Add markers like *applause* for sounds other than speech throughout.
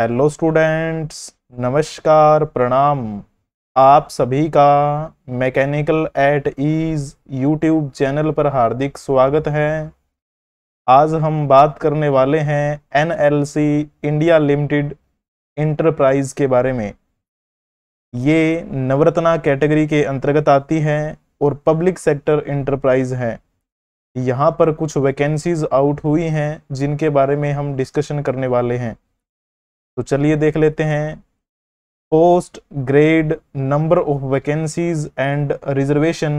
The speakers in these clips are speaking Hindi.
हेलो स्टूडेंट्स नमस्कार प्रणाम आप सभी का mechanical at ease YouTube channel पर हार्दिक स्वागत है आज हम बात करने वाले हैं एनएलसी इंडिया लिमिटेड इंटरप्राइज के बारे में ये नवरत्ना कैटेगरी के अंतर्गत आती है और पब्लिक सेक्टर इंटरप्राइज है यहाँ पर कुछ वैकेंसीज आउट हुई हैं जिनके बारे में हम डिस्कशन करने वाले हैं तो चलिए देख लेते हैं post grade number of vacancies and reservation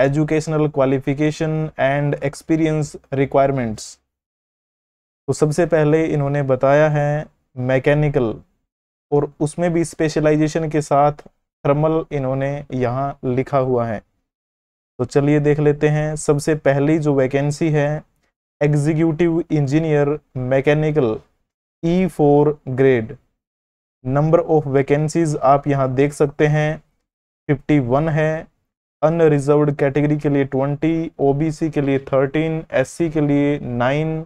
educational qualification and experience requirements तो सबसे पहले इन्होंने बताया है मैकेनिकल और उसमें भी स्पेशलाइजेशन के साथ थर्मल इन्होंने यहाँ लिखा हुआ है तो चलिए देख लेते हैं सबसे पहली जो वैकेंसी है executive engineer mechanical E four grade number of vacancies आप यहाँ देख सकते हैं 51 है अनरिजर्व कैटेगरी के लिए 20 ओबीसी के लिए 13 एससी के लिए 9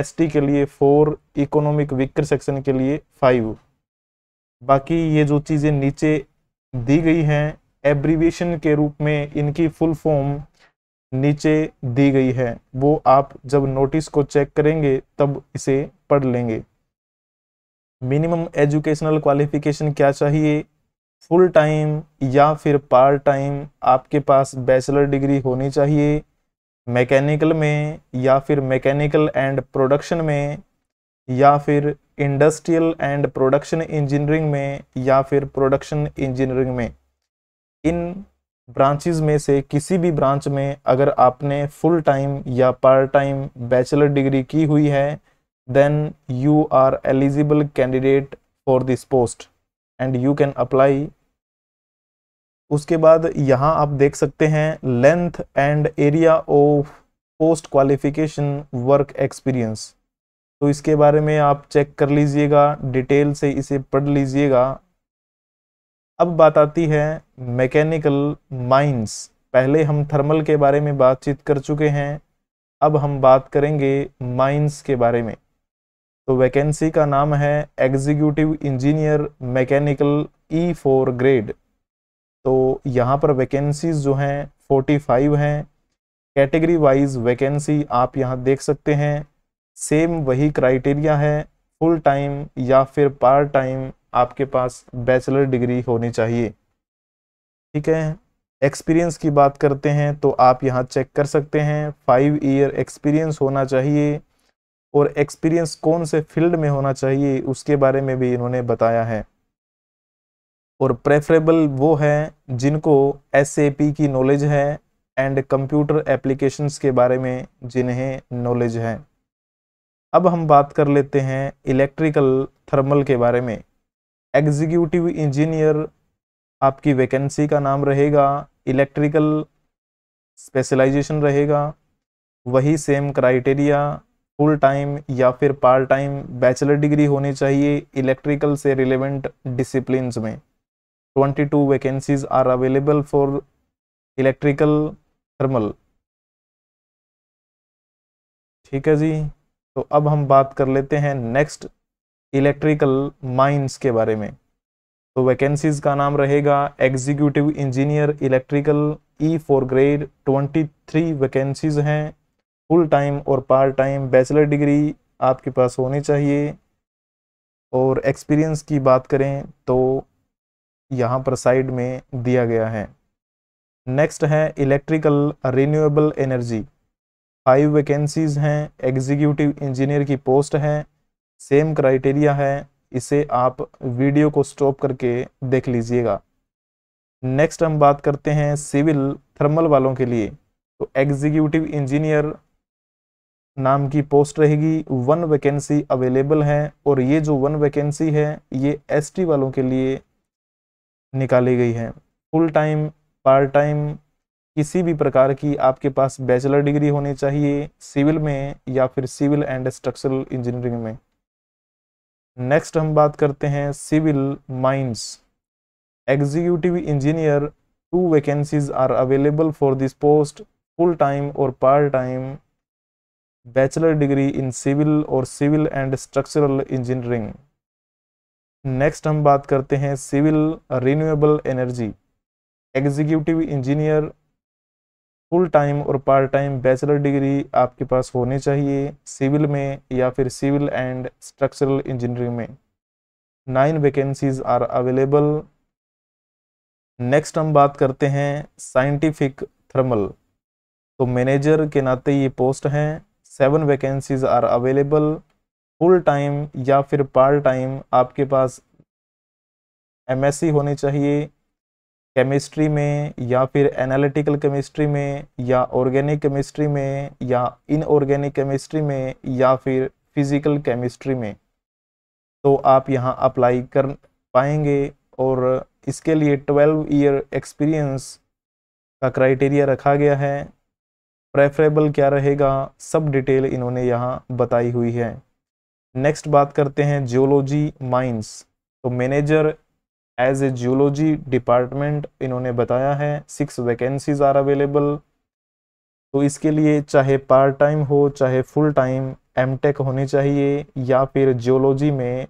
एसटी के लिए 4 इकोनॉमिक वीकर सेक्शन के लिए 5 बाकी ये जो चीज़ें नीचे दी गई हैं एब्रीविएशन के रूप में इनकी फुल फॉर्म नीचे दी गई है वो आप जब नोटिस को चेक करेंगे तब इसे पढ़ लेंगे मिनिमम एजुकेशनल क्वालिफिकेशन क्या चाहिए फुल टाइम या फिर पार्ट टाइम आपके पास बैचलर डिग्री होनी चाहिए मैकेनिकल में या फिर मैकेनिकल एंड प्रोडक्शन में या फिर इंडस्ट्रियल एंड प्रोडक्शन इंजीनियरिंग में या फिर प्रोडक्शन इंजीनियरिंग में इन ब्रांचेस में से किसी भी ब्रांच में अगर आपने फुल टाइम या पार्ट टाइम बैचलर डिग्री की हुई है then you are eligible candidate for this post and you can apply उसके बाद यहाँ आप देख सकते हैं length and area of post qualification work experience तो इसके बारे में आप चेक कर लीजिएगा डिटेल से इसे पढ़ लीजिएगा अब बात आती है मैकेनिकल माइंस पहले हम थर्मल के बारे में बातचीत कर चुके हैं अब हम बात करेंगे माइंस के बारे में तो वैकेंसी का नाम है executive engineer mechanical E four grade तो यहाँ पर वैकेंसीज जो हैं 45 हैं कैटेगरी वाइज वैकेंसी आप यहाँ देख सकते हैं सेम वही क्राइटेरिया है फुल टाइम या फिर पार्ट टाइम आपके पास बैचलर डिग्री होनी चाहिए ठीक है एक्सपीरियंस की बात करते हैं तो आप यहाँ चेक कर सकते हैं फाइव ईयर एक्सपीरियंस होना चाहिए और एक्सपीरियंस कौन से फील्ड में होना चाहिए उसके बारे में भी इन्होंने बताया है और प्रेफरेबल वो हैं जिनको एस की नॉलेज है एंड कंप्यूटर एप्लीकेशंस के बारे में जिन्हें नॉलेज है अब हम बात कर लेते हैं इलेक्ट्रिकल थर्मल के बारे में एग्जीक्यूटिव इंजीनियर आपकी वैकेंसी का नाम रहेगा इलेक्ट्रिकल स्पेशलाइजेशन रहेगा वही सेम क्राइटेरिया फुल टाइम या फिर पार्ट टाइम बैचलर डिग्री होनी चाहिए इलेक्ट्रिकल से रिलेवेंट डिसिप्लिन में 22 vacancies are available for electrical thermal ठीक है जी तो अब हम बात कर लेते हैं नेक्स्ट इलेक्ट्रिकल माइंस के बारे में तो वैकेंसीज का नाम रहेगा executive engineer electrical E four grade 23 vacancies हैं फुल टाइम और पार्ट टाइम बैचलर डिग्री आपके पास होनी चाहिए और एक्सपीरियंस की बात करें तो यहाँ पर साइड में दिया गया है नेक्स्ट है electrical renewable energy five vacancies हैं एग्जीक्यूटिव इंजीनियर की पोस्ट है सेम क्राइटेरिया है इसे आप वीडियो को स्टॉप करके देख लीजिएगा नेक्स्ट हम बात करते हैं सिविल थर्मल वालों के लिए तो एग्जीक्यूटिव इंजीनियर नाम की पोस्ट रहेगी वन वैकेंसी अवेलेबल है और ये जो वन वैकेंसी है ये एसटी वालों के लिए निकाली गई है फुल टाइम पार्ट टाइम किसी भी प्रकार की आपके पास बैचलर डिग्री होनी चाहिए सिविल में या फिर सिविल एंड स्ट्रक्चरल इंजीनियरिंग में नेक्स्ट हम बात करते हैं civil mines executive engineer two vacancies are available for this post full time और part time bachelor degree in civil और civil and structural engineering next हम बात करते हैं civil renewable energy executive engineer full time और पार्ट टाइम बैचलर डिग्री आपके पास होने चाहिए सिविल में या फिर सिविल एंड स्ट्रक्चरल इंजीनियरिंग में nine vacancies are available next हम बात करते हैं साइंटिफिक थर्मल तो मैनेजर के नाते ये पोस्ट हैं seven vacancies are available full time या फिर पार्ट टाइम आपके पास सी होनी चाहिए केमिस्ट्री में या फिर एनालिटिकल केमिस्ट्री में या ऑर्गेनिक केमिस्ट्री में या इनऑर्गेनिक केमिस्ट्री में या फिर फिज़िकल केमिस्ट्री में तो आप यहाँ अप्लाई कर पाएंगे और इसके लिए ट्वेल्व ईयर एक्सपीरियंस का क्राइटेरिया रखा गया है प्रेफरेबल क्या रहेगा सब डिटेल इन्होंने यहाँ बताई हुई है नेक्स्ट बात करते हैं जियोलॉजी माइंस तो manager as a geology department इन्होंने बताया है सिक्स वैकेंसीज आर अवेलेबल तो इसके लिए चाहे पार्ट टाइम हो चाहे फुल टाइम एम टेक होनी चाहिए या फिर जियोलॉजी में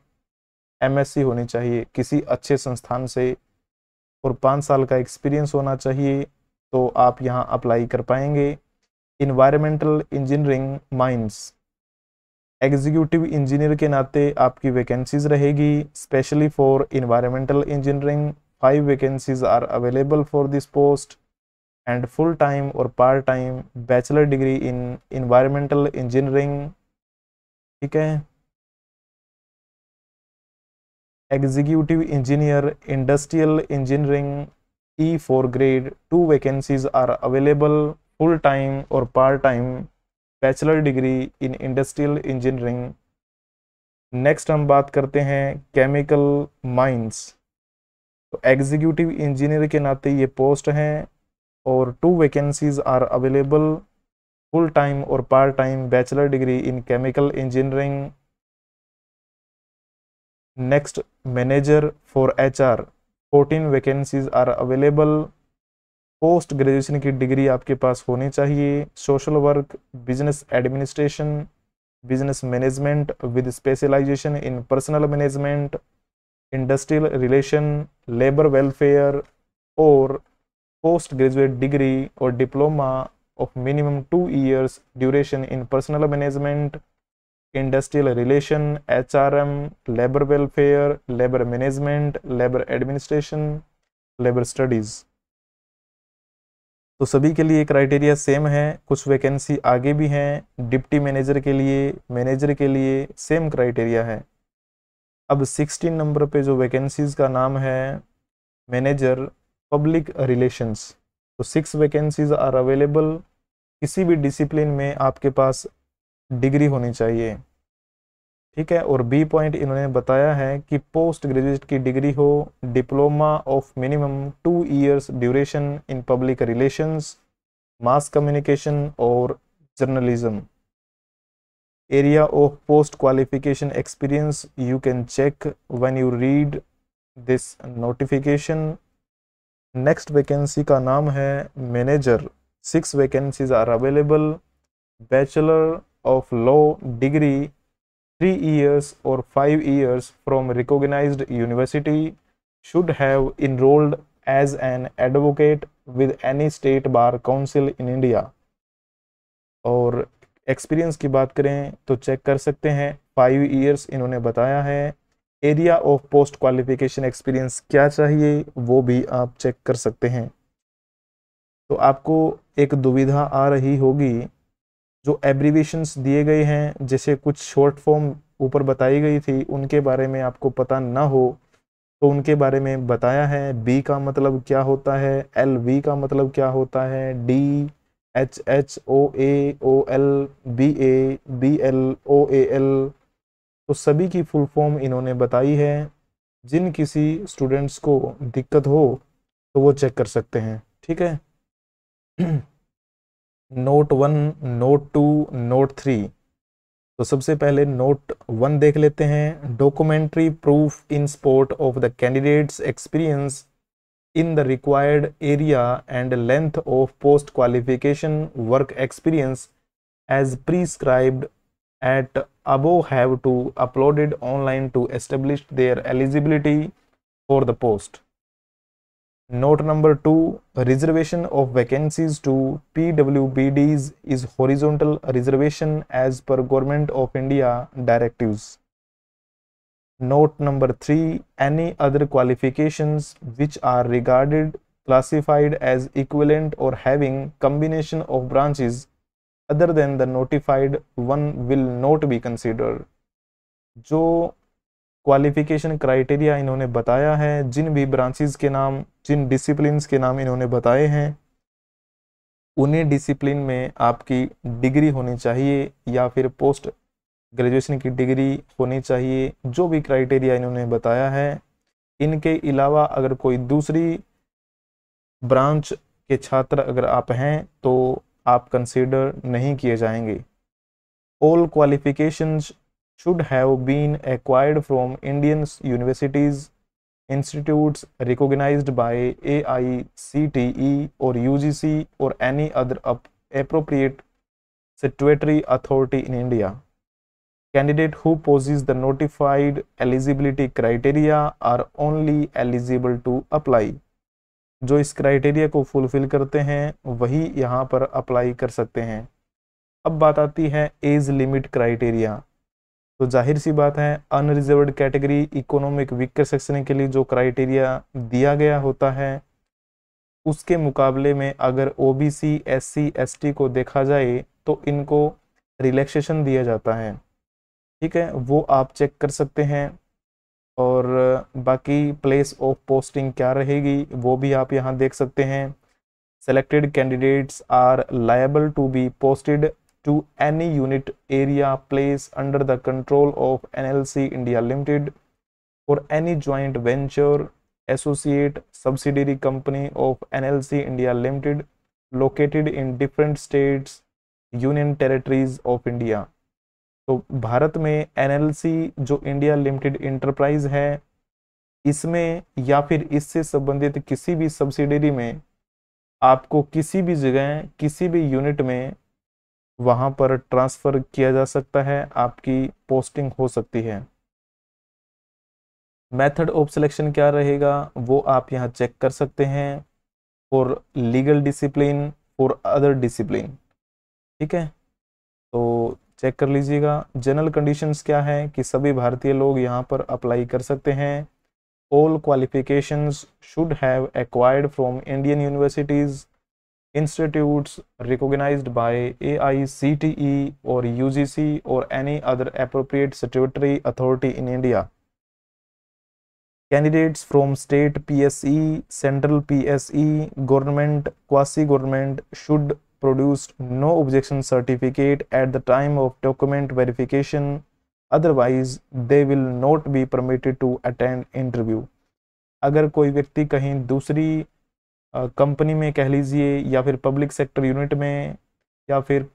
एमएससी होनी चाहिए किसी अच्छे संस्थान से और पाँच साल का एक्सपीरियंस होना चाहिए तो आप यहाँ अप्लाई कर पाएंगे environmental engineering mines executive engineer के नाते आपकी वैकेंसीज रहेगी specially for environmental engineering five vacancies are available for this post and full time और part time bachelor degree in environmental engineering ठीक है executive engineer industrial engineering E four grade two vacancies are available full time और part time bachelor degree in industrial engineering next हम बात करते हैं केमिकल माइंस तो एग्जीक्यूटिव इंजीनियर के नाते ये पोस्ट हैं और two vacancies are available full time और part time bachelor degree in chemical engineering next manager for for are 14 vacancies are available post graduation की डिग्री आपके पास होनी चाहिए social work business administration business management with specialization in personnel management industrial relation labour welfare और पोस्ट ग्रेजुएट डिग्री और diploma of minimum two years duration in personnel management industrial relation H R M labour welfare labour management labour administration labour studies तो सभी के लिए क्राइटेरिया सेम है कुछ वैकेंसी आगे भी हैं डिप्टी मैनेजर के लिए मैनेजर के लिए सेम क्राइटेरिया है अब 16 नंबर पे जो वैकेंसीज़ का नाम है मैनेजर पब्लिक रिलेशंस तो सिक्स वैकेंसीज आर अवेलेबल किसी भी डिसिप्लिन में आपके पास डिग्री होनी चाहिए ठीक है और बी पॉइंट इन्होंने बताया है कि पोस्ट ग्रेजुएट की डिग्री हो diploma of minimum two years duration in public relations mass communication और journalism area of post qualification experience you can check when you read this notification next vacancy का नाम है manager six vacancies are available bachelor of law degree three years or five years from recognized university should have enrolled as an advocate with any state bar council in India. और एक्सपीरियंस की बात करें तो चेक कर सकते हैं फाइव ईयर्स इन्होंने बताया है area of post qualification experience क्या चाहिए वो भी आप चेक कर सकते हैं तो आपको एक दुविधा आ रही होगी जो एब्रीवेशंस दिए गए हैं जैसे कुछ शॉर्ट फॉर्म ऊपर बताई गई थी उनके बारे में आपको पता ना हो तो उनके बारे में बताया है बी का मतलब क्या होता है एल वी का मतलब क्या होता है D H H O A O L B A B L O A L तो सभी की फुल फॉर्म इन्होंने बताई है जिन किसी स्टूडेंट्स को दिक्कत हो तो वो चेक कर सकते हैं ठीक है *clears throat* note one note two note three तो सबसे पहले नोट वन देख लेते हैं documentary proof in support of the candidates experience in the required area and length of post qualification work experience as prescribed at above have to uploaded online to establish their eligibility for the post Note number two, reservation of vacancies to PWBDs is horizontal reservation as per Government of India directives. Note number three, any other qualifications which are regarded classified as equivalent or having combination of branches other than the notified one will not be considered. जो क्वालिफिकेशन क्राइटेरिया इन्होंने बताया है जिन भी ब्रांचेज के नाम जिन डिसिप्लिन के नाम इन्होंने बताए हैं उन्हें डिसिप्लिन में आपकी डिग्री होनी चाहिए या फिर पोस्ट ग्रेजुएशन की डिग्री होनी चाहिए जो भी क्राइटेरिया इन्होंने बताया है इनके अलावा अगर कोई दूसरी ब्रांच के छात्र अगर आप हैं तो आप कंसीडर नहीं किए जाएंगे all qualifications should have been acquired from Indian universities institutes recognized by AICTE or UGC or any other appropriate statutory authority in India. Candidate who possesses the notified eligibility criteria are only eligible to apply. जो इस क्राइटेरिया को फुलफिल करते हैं वही यहाँ पर अप्लाई कर सकते हैं अब बात आती है एज लिमिट क्राइटेरिया तो जाहिर सी बात है unreserved category economic weaker section के लिए जो क्राइटेरिया दिया गया होता है उसके मुकाबले में अगर O B C S C S T को देखा जाए तो इनको रिलैक्सेशन दिया जाता है ठीक है वो आप चेक कर सकते हैं और बाकी प्लेस ऑफ पोस्टिंग क्या रहेगी वो भी आप यहाँ देख सकते हैं selected candidates are liable to be posted to any unit area place under the control of NLC India Limited or any joint venture associate subsidiary company of NLC India Limited located in different states union territories of India तो भारत में एनएलसी जो इंडिया लिमिटेड इंटरप्राइज है इसमें या फिर इससे संबंधित किसी भी सब्सिडरी में आपको किसी भी जगह किसी भी यूनिट में वहाँ पर ट्रांसफ़र किया जा सकता है आपकी पोस्टिंग हो सकती है मेथड ऑफ सिलेक्शन क्या रहेगा वो आप यहाँ चेक कर सकते हैं for legal discipline for other discipline ठीक है तो चेक कर लीजिएगा जनरल कंडीशंस क्या है कि सभी भारतीय लोग यहाँ पर अप्लाई कर सकते हैं all qualifications should have acquired from Indian universities institutes recognized by AICTE or UGC or any other appropriate statutory authority in India. Candidates from state PSE, central PSE, government, quasi-government should produce no objection certificate at the time of document verification otherwise they will not be permitted to attend interview अगर कोई व्यक्ति कहीं दूसरी कंपनी में कह लीजिए या फिर पब्लिक सेक्टर यूनिट में या फिर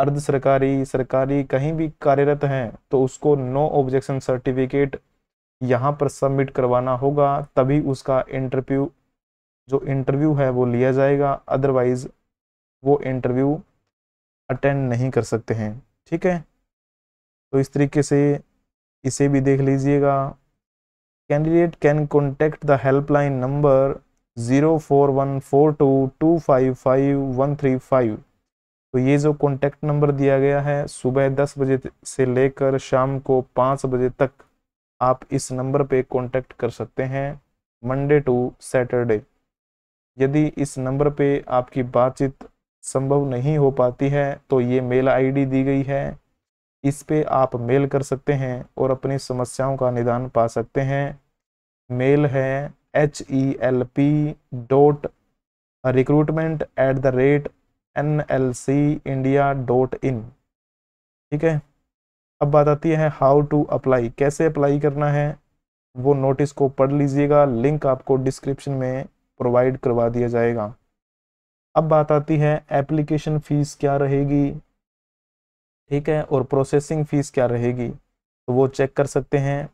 अर्ध सरकारी सरकारी कहीं भी कार्यरत हैं तो उसको नो ऑब्जेक्शन सर्टिफिकेट यहाँ पर सबमिट करवाना होगा तभी उसका इंटरव्यू जो इंटरव्यू है वो लिया जाएगा अदरवाइज़ वो इंटरव्यू अटेंड नहीं कर सकते हैं ठीक है तो इस तरीके से इसे भी देख लीजिएगा candidate can contact the helpline number zero four one four two two five five one three five तो ये जो कॉन्टैक्ट नंबर दिया गया है सुबह दस बजे से लेकर शाम को पाँच बजे तक आप इस नंबर पे कॉन्टैक्ट कर सकते हैं मंडे टू सैटरडे यदि इस नंबर पे आपकी बातचीत संभव नहीं हो पाती है तो ये मेल आईडी दी गई है इस पे आप मेल कर सकते हैं और अपनी समस्याओं का निदान पा सकते हैं मेल है H E L P dot recruitment at the rate N L C India dot in ठीक है अब बात आती है हाउ टू अप्लाई कैसे अप्लाई करना है वो नोटिस को पढ़ लीजिएगा लिंक आपको डिस्क्रिप्शन में प्रोवाइड करवा दिया जाएगा अब बात आती है एप्लीकेशन फ़ीस क्या रहेगी ठीक है और प्रोसेसिंग फ़ीस क्या रहेगी तो वो चेक कर सकते हैं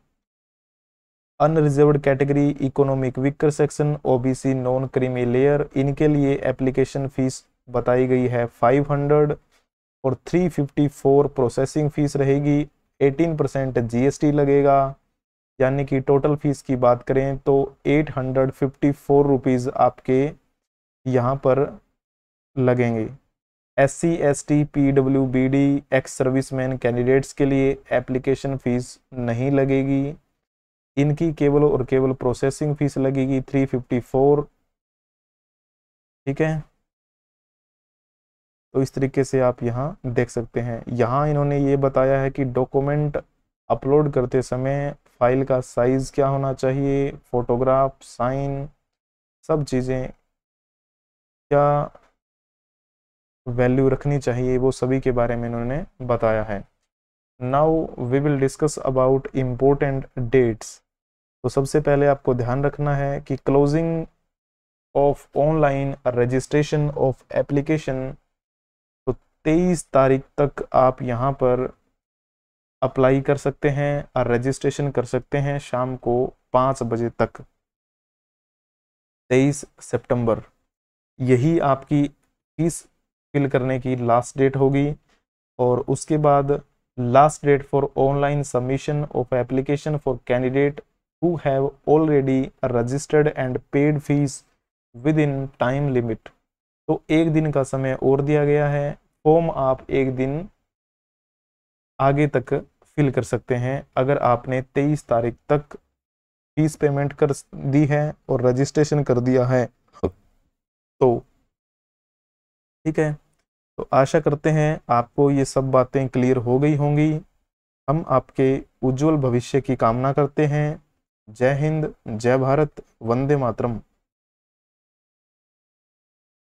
unreserved category economic weaker section OBC non creamy layer इनके लिए एप्लीकेशन फीस बताई गई है 500 और 354 प्रोसेसिंग फीस रहेगी 18 परसेंट जी लगेगा यानी कि टोटल फीस की बात करें तो eight hundred fifty four rupees आपके यहाँ पर लगेंगे S C S T P W B D ex servicemen candidates के लिए एप्लीकेशन फ़ीस नहीं लगेगी इनकी केवल और केवल प्रोसेसिंग फीस लगेगी थ्री फिफ्टी फोर ठीक है तो इस तरीके से आप यहाँ देख सकते हैं यहाँ इन्होंने ये बताया है कि डॉक्यूमेंट अपलोड करते समय फाइल का साइज़ क्या होना चाहिए फोटोग्राफ साइन सब चीज़ें क्या वैल्यू रखनी चाहिए वो सभी के बारे में इन्होंने बताया है now we will discuss about important dates तो सबसे पहले आपको ध्यान रखना है कि closing of online registration of application तो 23 तारीख तक आप यहाँ पर अप्लाई कर सकते हैं और रजिस्ट्रेशन कर सकते हैं शाम को पाँच बजे तक तेईस सितंबर यही आपकी फीस फिल करने की लास्ट डेट होगी और उसके बाद last date for online submission of application for candidate who have already registered and paid fees within time limit तो एक दिन का समय और दिया गया है फॉर्म आप एक दिन आगे तक फिल कर सकते हैं अगर आपने 23 तारीख तक फीस पेमेंट कर दी है और रजिस्ट्रेशन कर दिया है तो ठीक है तो आशा करते हैं आपको ये सब बातें क्लियर हो गई होंगी हम आपके उज्जवल भविष्य की कामना करते हैं जय हिंद जय भारत वंदे मातरम